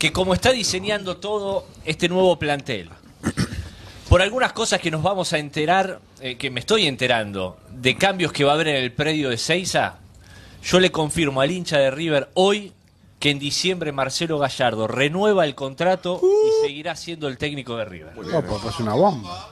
que como está diseñando todo este nuevo plantel, por algunas cosas que nos vamos a enterar, eh, que me estoy enterando, de cambios que va a haber en el predio de Seiza, yo le confirmo al hincha de River hoy que en diciembre Marcelo Gallardo renueva el contrato y uh. seguirá siendo el técnico de River. Pues es una bomba.